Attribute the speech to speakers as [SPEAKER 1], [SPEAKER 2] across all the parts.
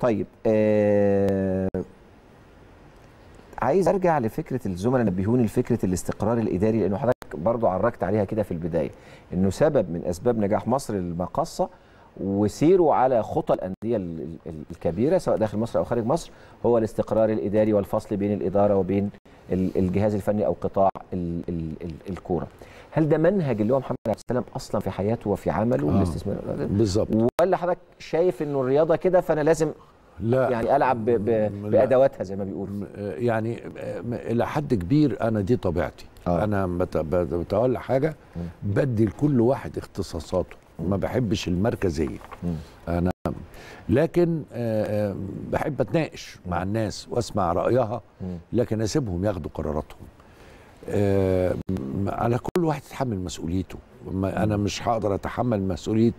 [SPEAKER 1] طيب آه عايز ارجع لفكره الزملاء نبهوني لفكره الاستقرار الاداري لانه حضرتك برضو عرجت عليها كده في البدايه انه سبب من اسباب نجاح مصر المقاصه وسيروا على خطى الانديه الكبيره سواء داخل مصر او خارج مصر هو الاستقرار الاداري والفصل بين الاداره وبين الجهاز الفني او قطاع الكوره هل ده منهج اللي هو محمد عبد السلام اصلا في حياته وفي عمله آه بالظبط ولا حضرتك شايف انه الرياضه كده فانا لازم لا يعني العب ب لا بادواتها زي ما بيقولوا
[SPEAKER 2] يعني الى حد كبير انا دي طبيعتي آه. انا بتولى حاجه بدي لكل واحد اختصاصاته ما بحبش المركزيه انا لكن آه، آه، بحب اتناقش مع الناس واسمع رايها لكن اسيبهم ياخدوا قراراتهم آه، على كل واحد يتحمل مسؤوليته انا مش هقدر اتحمل مسؤوليه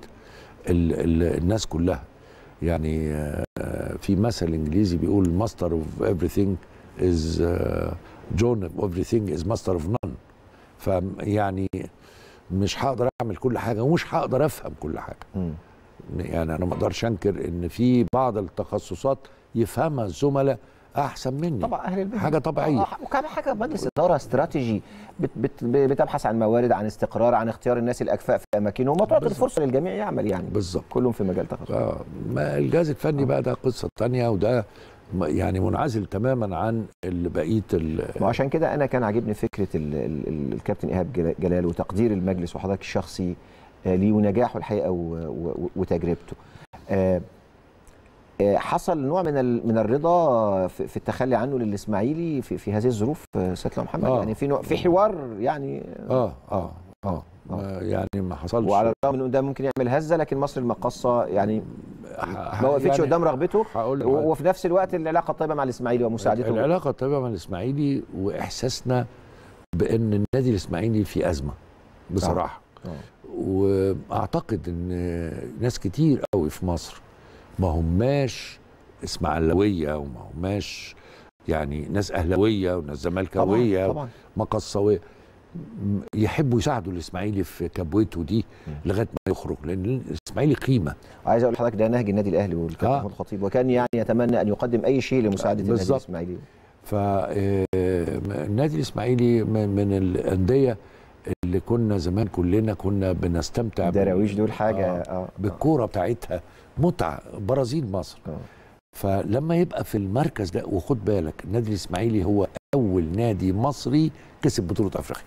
[SPEAKER 2] الناس كلها يعني في مثل انجليزي بيقول ماستر اوف everything از جون اوف everything از ماستر اوف نون فيعني مش هقدر اعمل كل حاجه ومش هقدر افهم كل حاجه م. يعني انا ما اقدرش انكر ان في بعض التخصصات يفهمها الزملاء احسن مني طبعا
[SPEAKER 1] اهل المهنه حاجه طبيعيه آه وكمان حاجه مجلس اداره استراتيجي بت بت بتبحث عن موارد عن استقرار عن اختيار الناس الاكفاء في اماكنهم وتعطي الفرصه للجميع يعمل يعني
[SPEAKER 2] بالظبط كلهم في مجال تخصص آه ما الجهاز الفني آه. بقى ده قصه ثانيه وده يعني منعزل تماما عن بقيه ال وعشان
[SPEAKER 1] كده انا كان عاجبني فكره الكابتن ايهاب جلال وتقدير المجلس وحضرتك الشخصي آه، ليه ونجاحه الحقيقه وتجربته آه، آه، حصل نوع من من الرضا في التخلي عنه للاسماعيلي في, في هذه الظروف سيادة محمد آه. يعني في في حوار يعني اه اه اه, آه. يعني ما حصلش وعلى الرغم من ده ممكن يعمل هزه لكن مصر المقاصه يعني
[SPEAKER 2] ما وقفتش يعني قدام
[SPEAKER 1] رغبته وفي نفس الوقت العلاقه الطيبه مع الاسماعيلي ومساعدته العلاقه
[SPEAKER 2] الطيبه مع الاسماعيلي واحساسنا بان النادي الاسماعيلي في ازمه بصراحه آه. آه. واعتقد ان ناس كتير قوي في مصر ما هماش اسماعيلاويه وما هماش يعني ناس اهلاويه وناس زملكاويه مقصاويه يحبوا يساعدوا الاسماعيلي في كبوته دي لغايه ما يخرج لان الاسماعيلي قيمه عايز اقول لحضرتك ده نهج النادي الاهلي آه. والكابتن محمود آه. الخطيب
[SPEAKER 1] وكان يعني يتمنى ان يقدم اي شيء لمساعده النادي الاسماعيلي
[SPEAKER 2] فالنادي آه، الاسماعيلي من الانديه اللي كنا زمان كلنا كنا بنستمتع دراويش دول حاجه آه،, آه, آه بالكوره بتاعتها متعه برازيل مصر آه. فلما يبقى في المركز ده وخد بالك النادي الاسماعيلي هو اول نادي مصري كسب بطوله افريقيا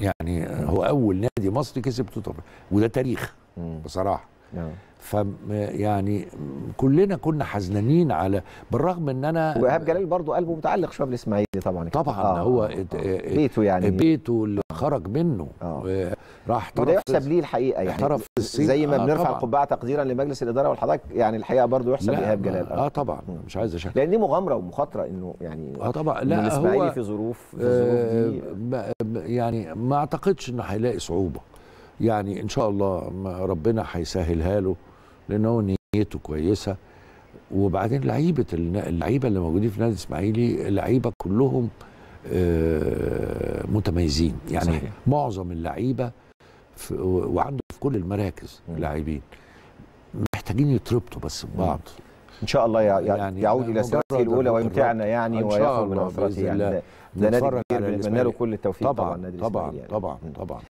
[SPEAKER 2] يعني آه، هو اول نادي مصري كسب بطوله وده تاريخ بصراحه نعم ف يعني كلنا كنا حزنانين على بالرغم ان انا وإيهاب جلال برضه قلبه متعلق شويه بالاسماعيلي طبعا طبعا آه هو آه بيته يعني بيته اللي خرج منه آه راح وده يحسب ليه الحقيقه يعني احترف الصين زي ما آه بنرفع القبعه
[SPEAKER 1] تقديرا لمجلس الاداره والحضارة يعني الحقيقه برضه يحسب لايهاب جلال اه,
[SPEAKER 2] طبعا مش عايز اشك
[SPEAKER 1] لان دي مغامره ومخاطره انه يعني
[SPEAKER 2] اه طبعا لا الاسماعيلي في
[SPEAKER 1] ظروف في آه،
[SPEAKER 2] ظروف دي يعني ما اعتقدش انه هيلاقي صعوبه يعني ان شاء الله ربنا هيسهلها له لان هو نيته كويسه وبعدين لعيبه اللعيبه اللي موجودين في نادي الاسماعيلي اللعيبه كلهم آه، متميزين يعني صحيح. معظم اللعيبه وعنده في كل المراكز لاعبين محتاجين يتربطوا بس ببعض ان شاء الله يعني يعود الى سيرته الاولى ويمتعنا يعني ويخرج من فترته يعني ده نادي كبير بنتمنى له كل
[SPEAKER 1] التوفيق طبعا طبعا طبعا, يعني. طبعا طبعا